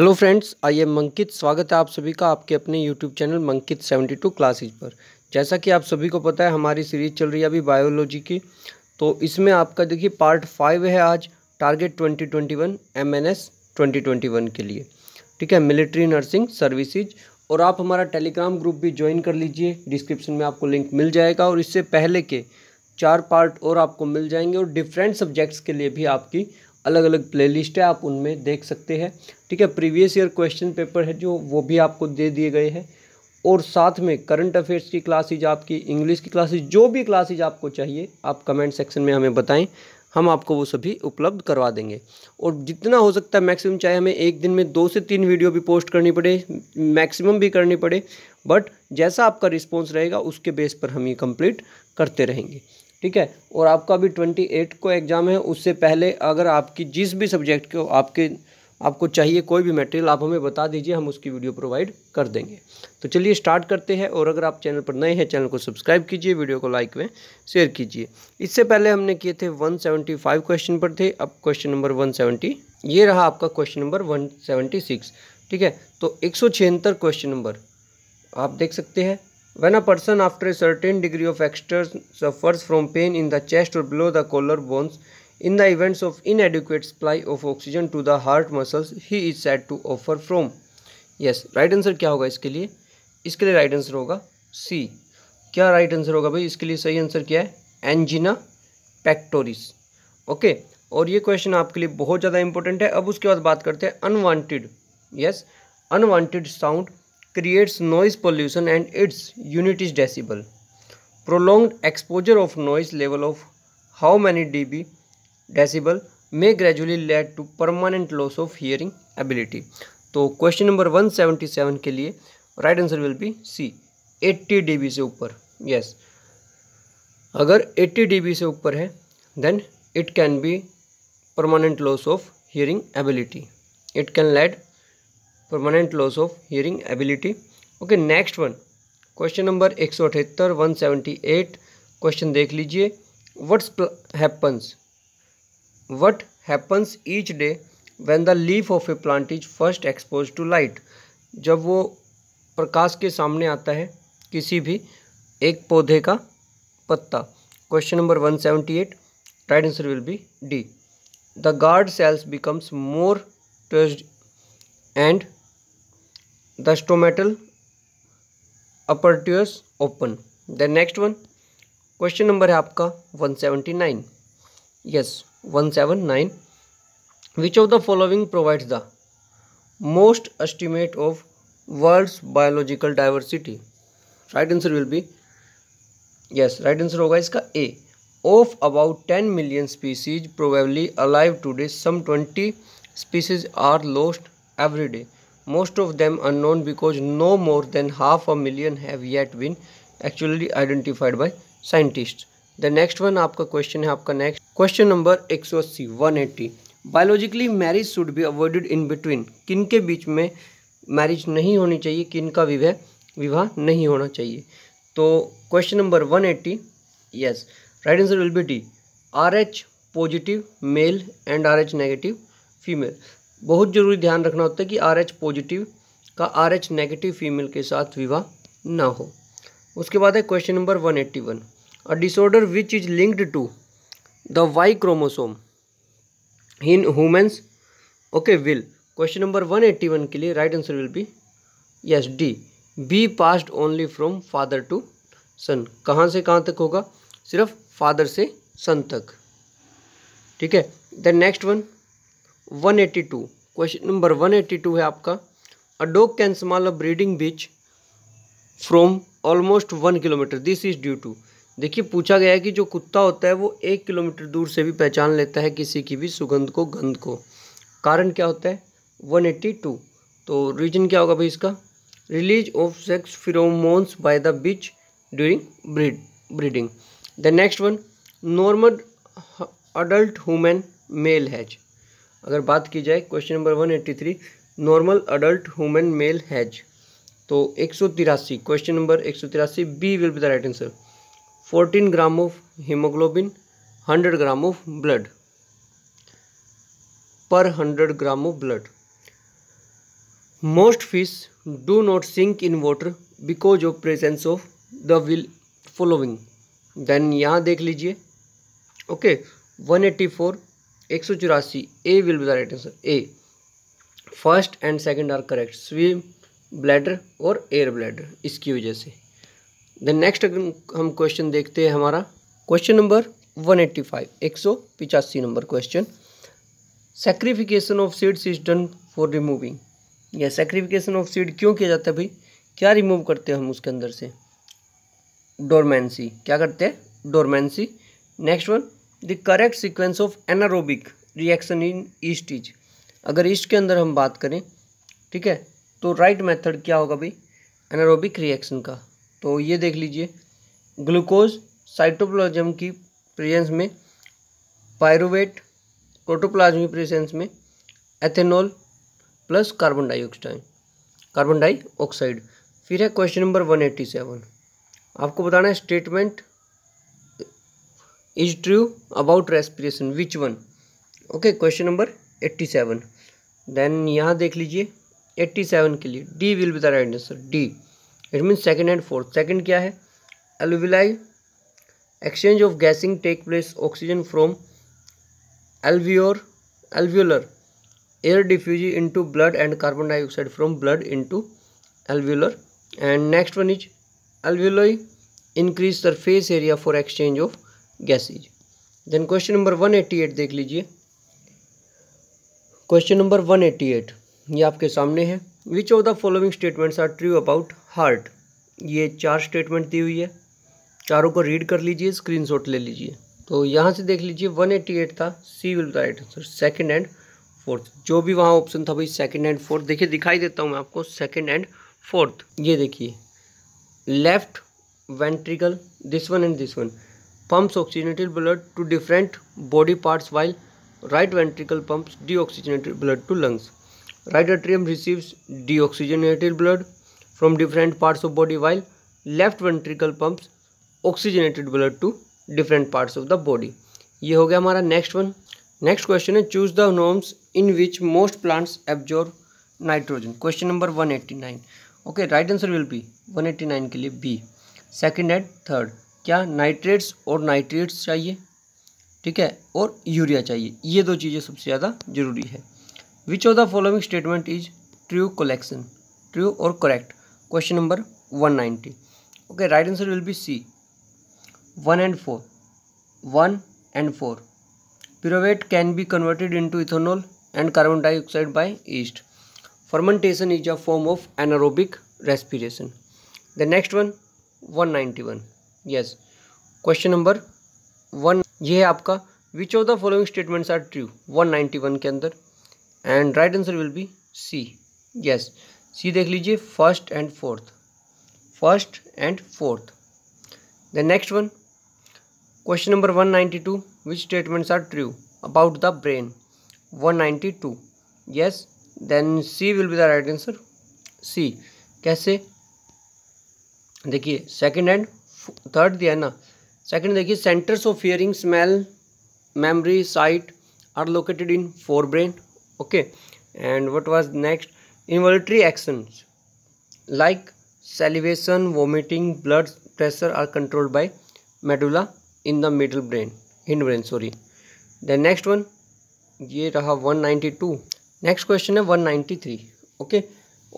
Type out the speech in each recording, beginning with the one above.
Hello friends I am Mankit स्वागत है आप सभी का आपके अपने यूट्यूब चैनल मंकित 72 क्लासेज पर जैसा कि आप सभी को पता है हमारी सीरीज चल रही है अभी बायोलॉजी की तो इसमें आपका देखिए पार्ट फाइव है आज टारगेट 2021 एमएनएस 2021 के लिए ठीक है मिलिट्री नर्सिंग सर्विसेज और आप हमारा टेलीग्राम ग्रुप भी ज्वाइन कर लीजिए डिस्क्रिप्शन में आपको लिंक मिल जाएगा और इससे पहले के चार पार्ट और आपको मिल जाएंगे और डिफरेंट सब्जेक्ट्स के लिए भी आपकी अलग अलग प्लेलिस्ट है आप उनमें देख सकते हैं ठीक है प्रीवियस ईयर क्वेश्चन पेपर है जो वो भी आपको दे दिए गए हैं और साथ में करंट अफेयर्स की क्लासेज आपकी इंग्लिश की क्लासेज जो भी क्लासेज आपको चाहिए आप कमेंट सेक्शन में हमें बताएं हम आपको वो सभी उपलब्ध करवा देंगे और जितना हो सकता है मैक्सिमम चाहे हमें एक दिन में दो से तीन वीडियो भी पोस्ट करनी पड़े मैक्सिमम भी करनी पड़े बट जैसा आपका रिस्पॉन्स रहेगा उसके बेस पर हम ये कंप्लीट करते रहेंगे ठीक है और आपका भी ट्वेंटी एट को एग्ज़ाम है उससे पहले अगर आपकी जिस भी सब्जेक्ट को आपके आपको चाहिए कोई भी मटेरियल आप हमें बता दीजिए हम उसकी वीडियो प्रोवाइड कर देंगे तो चलिए स्टार्ट करते हैं और अगर आप चैनल पर नए हैं चैनल को सब्सक्राइब कीजिए वीडियो को लाइक में शेयर कीजिए इससे पहले हमने किए थे 175 क्वेश्चन पर थे अब क्वेश्चन नंबर 170 ये रहा आपका क्वेश्चन नंबर 176 ठीक है तो एक क्वेश्चन नंबर आप देख सकते हैं When a person after a certain degree of exertion suffers from pain in the chest or below the collarbones, in the events of inadequate supply of oxygen to the heart muscles, he is said to offer from. Yes right answer क्या होगा इसके लिए इसके लिए right answer होगा सी क्या right answer होगा भाई इसके लिए सही आंसर क्या है एंजिना पेक्टोरिस ओके और ये क्वेश्चन आपके लिए बहुत ज़्यादा इंपॉर्टेंट है अब उसके बाद बात करते हैं unwanted yes unwanted sound creates noise pollution and its unit is decibel. Prolonged exposure of noise level of how many dB decibel may gradually lead to permanent loss of hearing ability. तो question number 177 के लिए right answer will be C 80 dB से ऊपर yes yes. अगर 80 dB से ऊपर है then it can be permanent loss of hearing ability. It can lead permanent loss of hearing ability okay next one question number एक सौ अठहत्तर one seventy eight question देख लीजिए what's happens what happens each day when the leaf of a plant is first expose to light जब वो प्रकाश के सामने आता है किसी भी एक पौधे का पत्ता question number one seventy eight right answer will be D the guard cells becomes more twist and the stomatal apertures open then next one question number है आपका one nine yes one seven nine which of the following provides the most estimate of world biological diversity right answer will be yes right answer होगा इसका A of about ten million species probably alive today some twenty species are lost every day most of them unknown because no more than half a million have yet been actually identified by scientists. The next one aapka question hai aapka next question number 180 180 biologically marriage should be avoided in between kin ke beech mein marriage नहीं होनी चाहिए किन का विवाह विवाह नहीं होना चाहिए तो question number 180 yes right answer will be D R H positive male and R H negative female बहुत ज़रूरी ध्यान रखना होता है कि आर एच पॉजिटिव का आर एच नेगेटिव फीमेल के साथ विवाह ना हो उसके बाद है question number one eighty one a disorder which is linked to the Y chromosome in humans okay will question number one eighty one के लिए right answer will be yes D be passed only from father to son कहाँ से कहाँ तक होगा सिर्फ father से सन तक ठीक है the next one 182 question number 182 है आपका a dog can smell a breeding bitch from almost one kilometre this is due to देखिए पूछा गया है कि जो कुत्ता होता है वो एक किलोमीटर दूर से भी पहचान लेता है किसी की भी सुगंध को गंध को कारण क्या होता है 182 तो रीजन क्या होगा भाई इसका release of sex pheromones by the bitch during breed breeding the next one normal adult human male has अगर बात की जाए question number one eighty three normal adult human male has तो एक सौ तिरासी क्वेश्चन नंबर एक सौ तिरासी B will be the right answer fourteen gram of haemoglobin hundred gram of blood पर hundred gram of blood most fish do not sink in water because of presence of the will following then यहाँ देख लीजिए okay one eighty four एक सौ चौरासी A will be the right answer A first and second are correct swim bladder और air bladder इसकी वजह से देन नेक्स्ट अगर हम क्वेश्चन देखते हैं हमारा question number one eighty five एक सौ पिचासी number question scarification of seeds is done for removing या सेक्रीफिकेशन ऑफ सीड क्यों किया जाता है भाई क्या रिमूव करते हैं हम उसके अंदर से डोरमेंसी क्या करते हैं dormancy next one the correct sequence of anaerobic reaction in yeast is अगर ईस्ट के अंदर हम बात करें ठीक है तो राइट मेथड क्या होगा भाई एनारोबिक रिएक्शन का तो ये देख लीजिए ग्लूकोज साइटोप्लाजम की प्रेजेंस में पायरोवेट प्रोटोप्लाज्म की प्रेजेंस में ethanol plus carbon dioxide carbon dioxide फिर है question number one eighty seven आपको बताना है statement is true about respiration which one okay question number eighty seven then यहाँ देख लीजिए एट्टी सेवन के लिए D will be the right answer D it mean second and fourth second क्या है alveoli exchange of gases take place oxygen from alveolar alveolar air diffuse into blood and carbon dioxide from blood into alveolar and next one is alveoli increase surface area for exchange of gases then question number one eighty eight देख लीजिए question number one eighty eight ये आपके सामने है which of the following statements are true about heart ये चार statement दी हुई है चारों को रीड कर लीजिए शॉट ले लीजिए तो यहाँ से देख लीजिए वन एट्टी एट था C will right answer second and fourth जो भी वहाँ ऑप्शन था भाई सेकेंड एंड फोर्थ देखिए दिखाई देता हूँ मैं आपको सेकेंड एंड फोर्थ ये देखिए left ventricle this one and this one pumps oxygenated blood to different body parts while right ventricle pumps deoxygenated blood to lungs. Right atrium receives deoxygenated blood from different parts of body while left ventricle pumps oxygenated blood to different parts of the body. ये हो गया हमारा next one next question है choose the forms in which most plants absorb nitrogen question number 189 okay right answer will be 189 के लिए B second and third क्या nitrates और nitrates चाहिए ठीक है और यूरिया चाहिए ये दो चीज़ें सबसे ज़्यादा ज़रूरी है which of the following statement is true collection true और correct question number one ninety okay right answer will be C one and four one and four can converted into ethanol and carbon dioxide by yeast fermentation is a form of anaerobic respiration the next one one ninety one yes question number one ये है आपका which of the following statements are true 191 के अंदर and right answer will be C yes C देख लीजिए first and fourth first and fourth the next one question number 192 which statements are true about the brain 192 yes then C will be the right answer C कैसे देखिए second and third दिया है ना second देखिए centres of hearing smell memory sight are located in fore brain okay and what was next involuntary actions like salivation vomiting blood pressure are controlled by medulla in the middle brain hind brain sorry then next one ये रहा one next question है one okay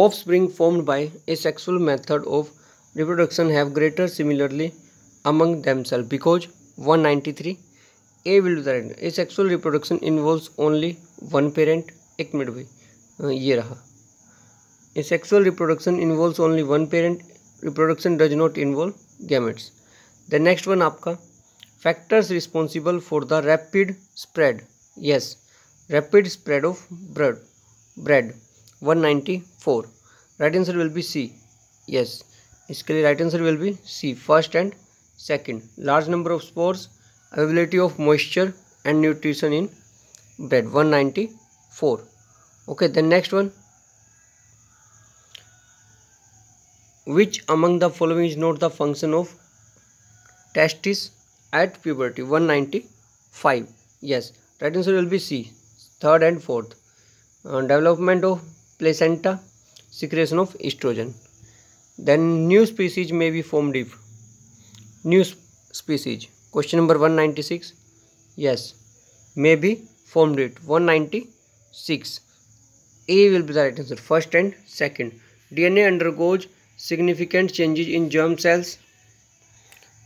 offspring formed by asexual method of reproduction have greater similarly among themselves because 193 a will be the right asexual reproduction involves only one parent एक minute भाई ये रहा asexual reproduction involves only one parent reproduction does not involve gametes the next one aapka factors responsible for the rapid spread yes rapid spread of bread bread 194 right answer will be c yes इसके लिए right answer will be C first and second large number of spores availability of moisture and nutrition in bread one okay then next one which among the following is not the function of testis at puberty one ninety five yes right answer will be C third and fourth development of placenta secretion of oestrogen then new species में be formed if new species question number one ninety six yes may be formed if one ninety six A will be the right answer first and second D N A undergoes significant changes in germ cells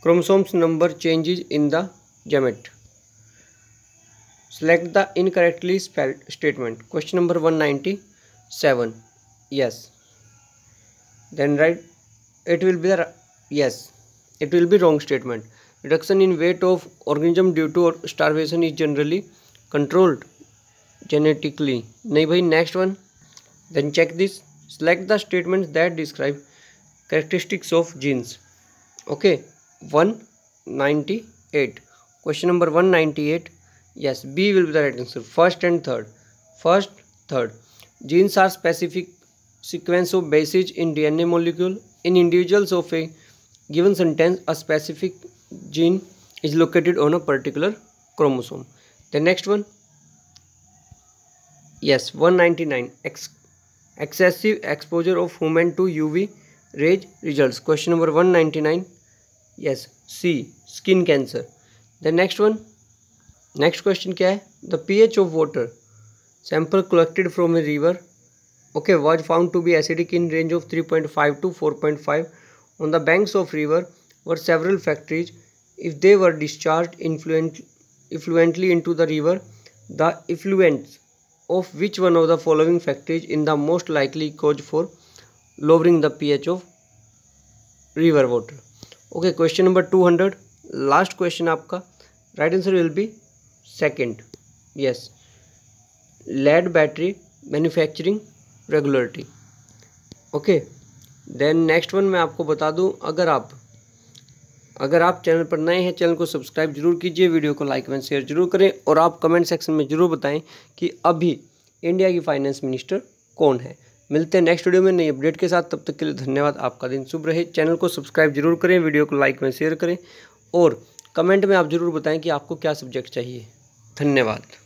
chromosomes number changes in the gamete select the incorrectly spell statement question number one ninety seven yes then right it will be the yes it will be wrong statement reduction in weight of organism due to starvation is generally controlled genetically nahi bhai next one then check this select the statements that describe characteristics of genes okay 198 question number 198 yes b will be the right answer first and third first third genes are specific sequence of bases in DNA molecule. In individuals of a given sentence, a specific gene is located on a particular chromosome. The next one, yes, 199, ex excessive exposure of human to UV rays results. Question number 199, yes, C, skin cancer. The next one, next question क्या है? The pH of water sample collected from a river okay was found to be acidic in range of three point five to four point five on the banks of river were several factories if they were discharge effluent effluent into the river the effluents of which one of the following factories in the most likely cause for lowering the P H of river water okay question number two hundred last question आपका right answer will be second yes lead battery manufacturing regularity okay then next one मैं आपको बता दूं अगर आप अगर आप channel पर नए हैं चैनल को सब्सक्राइब जरूर कीजिए वीडियो को लाइक एंड शेयर जरूर करें और आप कमेंट सेक्शन में ज़रूर बताएं कि अभी इंडिया की फाइनेंस मिनिस्टर कौन है मिलते हैं नेक्स्ट वीडियो में नई अपडेट के साथ तब तक के लिए धन्यवाद आपका दिन शुभ रहे चैनल को सब्सक्राइब जरूर करें वीडियो को लाइक में शेयर करें और कमेंट में आप ज़रूर बताएं कि आपको क्या सब्जेक्ट चाहिए धन्यवाद